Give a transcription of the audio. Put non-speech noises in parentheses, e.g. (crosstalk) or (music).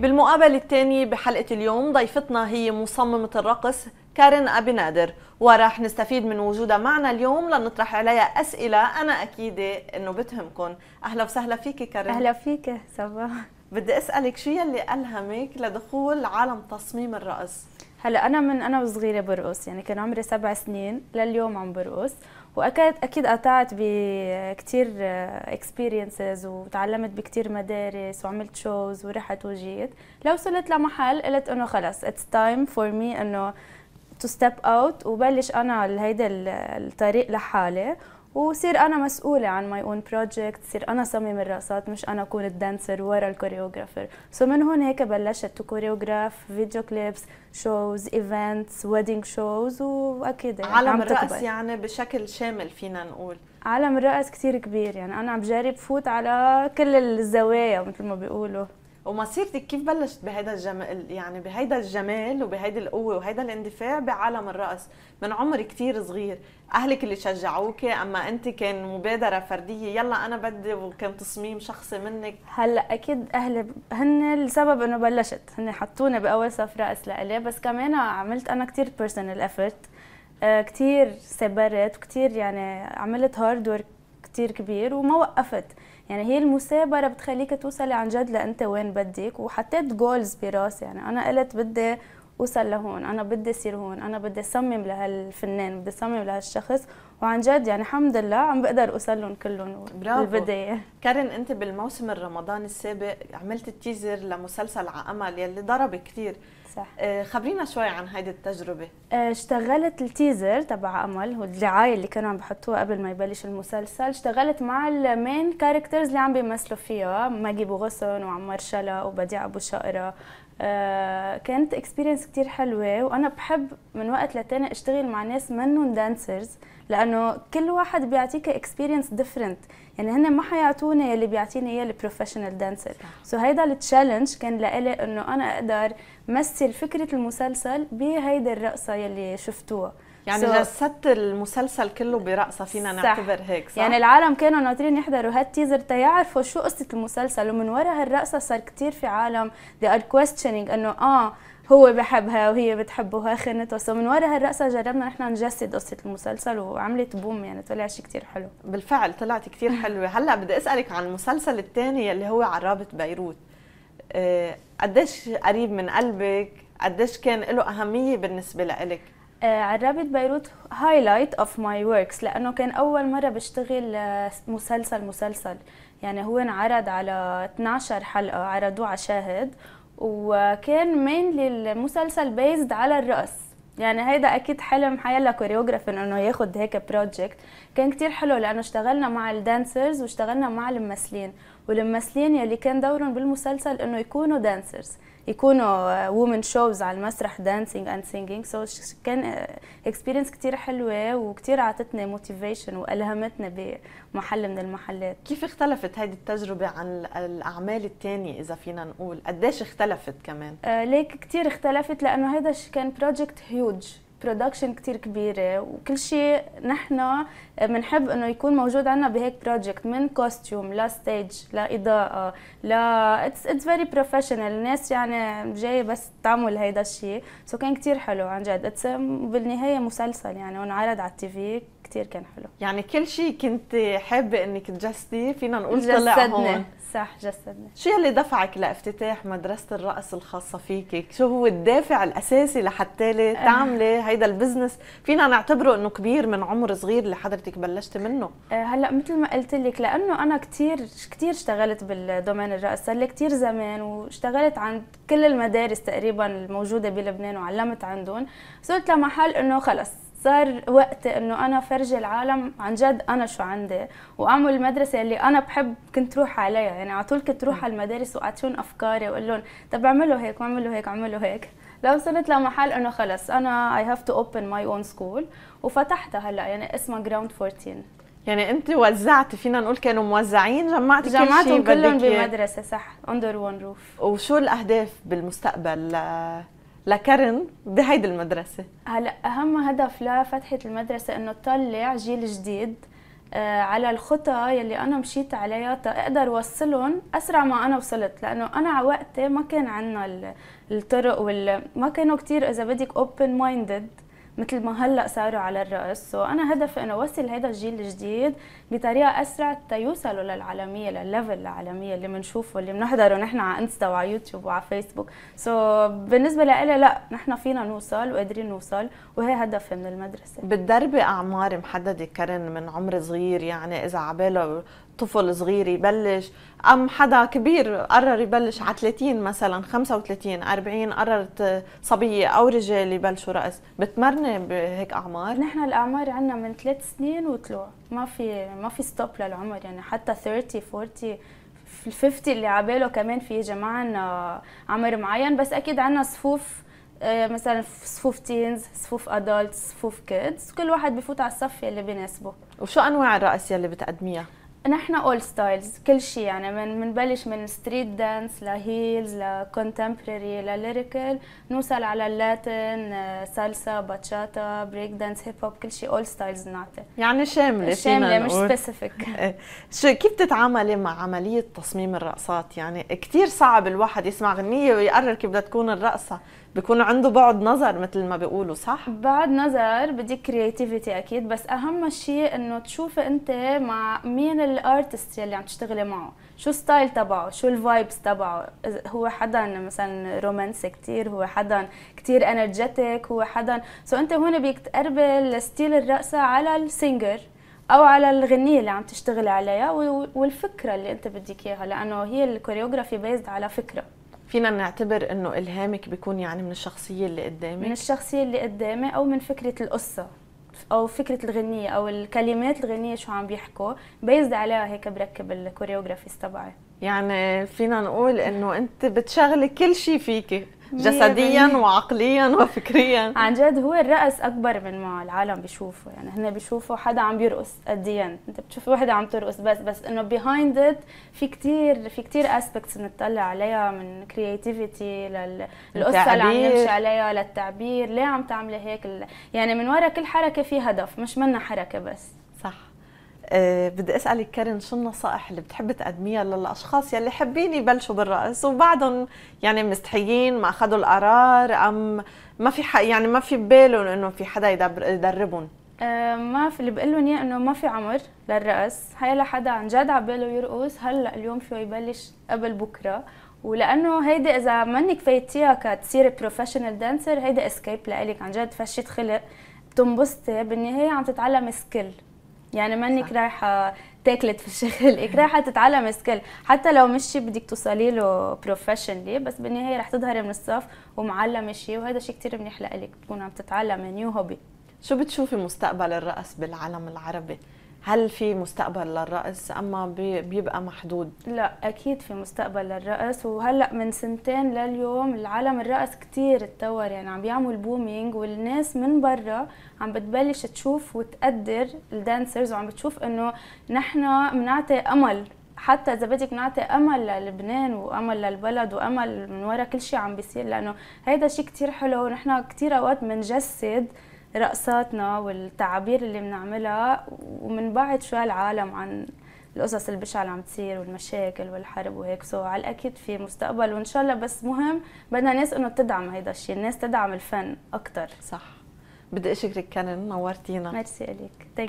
بالمقابلة الثانية بحلقة اليوم ضيفتنا هي مصممة الرقص كارن أبي نادر وراح نستفيد من وجودها معنا اليوم لنطرح عليها أسئلة أنا أكيدة أنه بتهمكم أهلا وسهلا فيكي كارن أهلا فيك صباح بدي أسألك شو يلي ألهمك لدخول عالم تصميم الرقص هلا انا من انا وصغيره برقص يعني كان عمري سبع سنين لليوم عم برقص واكيد اكيد قطعت بكثير اكسبيرينسز وتعلمت بكثير مدارس وعملت شوز ورحت وجيت لو وصلت لمحل قلت انه خلص اتس تايم فور مي انه تو ستيب اوت وبلش انا هيدا الطريق لحالي وصير انا مسؤوله عن ماي اون بروجكت صير انا صمم الرقصات مش انا اكون الدانسر ورا الكوريوغرافر سو so من هون هيك بلشت كوريوغراف فيديو كليبس شوز ايفنتس ويدنج شوز واكيد يعني عالم الرقص يعني بشكل شامل فينا نقول عالم الرقص كثير كبير يعني انا عم بجرب فوت على كل الزوايا مثل ما بيقولوا ومسيرتك كيف بلشت بهذا الجمال يعني بهذا الجمال وبهيدي القوه وهيدا الاندفاع بعالم الرقص من عمر كتير صغير اهلك اللي شجعوك اما انت كان مبادره فرديه يلا انا بدي وكان تصميم شخصي منك هلا اكيد اهلي هن السبب انه بلشت هن حطونا باول صف رقص لإلي بس كمان عملت انا كتير بيرسونال افورت آه، كتير سبرت وكتير يعني عملت هارد ورك كتير كبير وما وقفت يعني هي المثابرة بتخليك توصلي عن جد لأنت وين بدك وحطيت جولز براسي يعني أنا قلت بدي اوصل لهون انا بدي اصير هون انا بدي اصمم لهالفنان بدي اصمم لهالشخص وعن جد يعني الحمد لله عم بقدر اوصل لهم كلهم بالبدايه كارن انت بالموسم الرمضاني السابق عملت تيزر لمسلسل عأمل امل يلي ضرب كثير صح آه، خبرينا شوي عن هيدي التجربه آه، اشتغلت التيزر تبع امل والدعايه اللي كانوا عم بحطوها قبل ما يبلش المسلسل اشتغلت مع المين كاركترز اللي عم بيمثلوا فيها ماجي بوغسون وعمار شلا وبديع ابو شقره آه كانت اكسبيرينس كثير حلوه وانا بحب من وقت لتاني اشتغل مع ناس منهم دانسرز لانه كل واحد بيعطيك اكسبيرينس ديفرنت يعني هن ما حيعطوني يلي بيعطيني اياه البروفيشنال دانسر سو هيدا التشالنج كان لإلي انه انا اقدر مثل فكره المسلسل بهيدي الرقصه يلي شفتوها يعني so جسدت المسلسل كله برقصه فينا صح. نعتبر هيك صح؟ يعني العالم كانوا ناطرين يحضروا هالتيزر تيعرفوا شو قصه المسلسل ومن وراء هالرقصه صار كثير في عالم they are questioning انه اه هو بحبها وهي بتحبه وهي خانته سو من ورا هالرقصه جربنا نحن نجسد قصه المسلسل وعملت بوم يعني طلع شيء كثير حلو بالفعل طلعت كثير (laughs) حلوه هلا بدي اسالك عن المسلسل الثاني اللي هو عرابه بيروت آه، قديش قريب من قلبك قديش كان له اهميه بالنسبه لك آه، عربت بيروت هايلايت اوف ماي وركس لانه كان اول مره بشتغل آه، مسلسل مسلسل يعني هو انعرض على 12 حلقه عرضوه على شاهد وكان مين للمسلسل بيزد على الرقص يعني هيدا اكيد حلم حيلا كوريوغرافر انه ياخد هيك بروجكت كان كتير حلو لانه اشتغلنا مع الدانسرز واشتغلنا مع الممثلين والممثلين يلي كان دورهم بالمسلسل انه يكونوا دانسرز يكونوا وومن آه, شوز على المسرح دانسينج اند سينجينج سو كان اكسبيرينس آه, كثير حلوه وكثير اعطتنا موتيفيشن والهمتنا بمحل من المحلات كيف اختلفت هذه التجربه عن الاعمال الثانيه اذا فينا نقول قديش اختلفت كمان آه, ليك كثير اختلفت لانه هذا كان بروجكت هيوج برودكشن كتير كبيره وكل شيء نحن بنحب انه يكون موجود عندنا بهيك بروجكت من كوستيوم لا ستيج لا اضاءه لا اتس اتس فيري بروفيشنال الناس يعني جايه بس تعمل هيدا الشيء سو كان كثير حلو عن جد اتس بالنهايه مسلسل يعني وانعرض على التي في كثير كان حلو يعني كل شيء كنت حابه انك تجسديه فينا نقول طلع هون صح جسدنا شو يلي دفعك لافتتاح مدرسه الرقص الخاصه فيك شو هو الدافع الاساسي لحتى آه. تعملي هيدا البزنس فينا نعتبره انه كبير من عمر صغير اللي حضرتك بلشتي منه آه، هلا مثل ما قلت لك لانه انا كثير كثير اشتغلت بالدومين الرقص صار لي كثير زمان واشتغلت عند كل المدارس تقريبا الموجوده بلبنان وعلمت عندهم صرت لمحل انه خلص صار وقت انه انا فرجي العالم عن جد انا شو عندي واعمل المدرسه اللي انا بحب كنت روح عليها يعني على طول كنت روح على المدارس واعطيهم افكاري واقول لهم طب اعملوا هيك واعملوا هيك اعملوا هيك لو وصلت لمحل انه خلص انا اي هاف تو اوبن ماي اون سكول وفتحتها هلا يعني اسمها جراوند 14 يعني انت وزعتي فينا نقول كانوا موزعين جمعتي جمعتهم كل كلهم بمدرسه صح اندر وان روف وشو الاهداف بالمستقبل آه، لكرن بهيدي المدرسة هلا أهم هدف لفتحة المدرسة إنه تطلع جيل جديد آه، على الخطى يلي أنا مشيت عليها تقدر وصلهم أسرع ما أنا وصلت لأنه أنا على وقتي ما كان عندنا الطرق وال... ما كانوا كتير إذا بدك open minded مثل ما هلا صاروا على الرأس سو أنا هدفي إنه وصل هذا الجيل الجديد بطريقة أسرع تيوصلوا للعالمية للليفل العالمية اللي بنشوفه اللي بنحضره نحن على انستا وعلى يوتيوب وعلى فيسبوك سو بالنسبة لإلي لا نحن فينا نوصل وقادرين نوصل وهي هدفي من المدرسة بتدربي أعمار محددة كرن من عمر صغير يعني إذا عباله طفل صغير يبلش ام حدا كبير قرر يبلش على 30 مثلا 35 40 قررت صبيه او رجال يبلشوا رقص بتمرني بهيك اعمار نحن الاعمار عندنا من 3 سنين وطلوع ما في ما في ستوب للعمر يعني حتى 30 40 50 اللي عباله كمان في يجي معنا آه، عمر معين بس اكيد عندنا صفوف آه، مثلا صفوف تينز صفوف ادلتس صفوف كيدز كل واحد بفوت على الصف يلي بيناسبه وشو انواع الرقص يلي بتقدميها نحن اول ستايلز كل شيء يعني من بنبلش من ستريت دانس لهيلز لكونتمبرري لليريكال نوصل على اللاتن سالسا باتشاتا بريك دانس هيب هوب كل شيء اول ستايلز نعطي يعني شامله شامله مش سبيسيفيك (laughs) إيه. شو كيف تتعاملي مع عمليه تصميم الرقصات يعني كثير صعب الواحد يسمع غنيه ويقرر كيف بدها تكون الرقصه بيكون عنده بعد نظر مثل ما بيقولوا صح بعد نظر بدي كرياتيفيتي اكيد بس اهم شيء انه تشوفي انت مع مين الارتست اللي عم تشتغلي معه شو ستايل تبعه شو الفايبس تبعه هو حدا مثلا رومانسي كتير هو حدا كتير انرجيتك هو حدا سو انت هون بدك تقربي الستيل الرقصه على السينجر او على الغنيه اللي عم تشتغلي عليها والفكره اللي انت بدك اياها لانه هي الكوريوغرافي بيزد على فكره فينا نعتبر انه الهامك بيكون يعني من الشخصيه اللي قدامك من الشخصيه اللي قدامي او من فكره القصه او فكره الغنيه او الكلمات الغنيه شو عم بيحكوا بيزد عليها هيك بركب الكوريوغرافيز تبعي يعني فينا نقول انه انت بتشغلي كل شيء فيكي جسديا وعقليا وفكريا (laughs) عن جد هو الرقص اكبر من ما العالم بيشوفه يعني هن بيشوفوا حدا عم يرقص at انت بتشوف وحده عم ترقص بس بس انه بيهايند ات في كثير في كثير اسبكتس بنطلع عليها من كرياتيفيتي للقصه اللي عم نمشي عليها للتعبير ليه عم تعملي هيك يعني من ورا كل حركه في هدف مش منا حركه بس صح آه، بدي اسالك كارن شو النصائح اللي بتحبي تقدميها للاشخاص يلي حابين يبلشوا بالرقص وبعدهم يعني مستحيين ما اخذوا القرار ام ما في حق يعني ما في ببالهم انه في حدا يدربهم أه ما في اللي بقول لهم اياه انه ما في عمر للرقص هي لحدا عن جد باله يرقص هلا اليوم فيه يبلش قبل بكره ولانه هيدي اذا منك فايتيها كتصيري بروفيشنال دانسر هيدي اسكيب لإلك عن جد فشيت خلق بتنبسطي بالنهايه عم تتعلمي سكيل يعني ما انك رايحه تاكلت في الشغل إك (laughs) رايحه تتعلم سكيل حتى لو مش شيء بدك توصلي له بروفيشنلي بس بالنهايه رح تظهري من الصف ومعلمه شيء وهذا شيء كثير منيح لك تكون عم تتعلمي نيو هوبي شو بتشوفي مستقبل الرقص بالعالم العربي؟ هل في مستقبل للرقص اما بيبقى محدود لا اكيد في مستقبل للرقص وهلا من سنتين لليوم العالم الرقص كتير اتطور يعني عم بيعمل بومينج والناس من برا عم بتبلش تشوف وتقدر الدانسرز وعم بتشوف انه نحن بنعطي امل حتى اذا بدك نعطي امل للبنان وامل للبلد وامل من ورا كل شيء عم بيصير لانه هيدا شيء كثير حلو ونحن كثير اوقات بنجسد رقصاتنا والتعابير اللي بنعملها ومنبعد شوي العالم عن القصص البشعة اللي عم تصير والمشاكل والحرب وهيك سو على الاكيد في مستقبل وان شاء الله بس مهم بدنا ناس انه تدعم هيدا الشيء الناس تدعم الفن اكثر صح بدي اشكرك كان نورتينا ميرسي اليك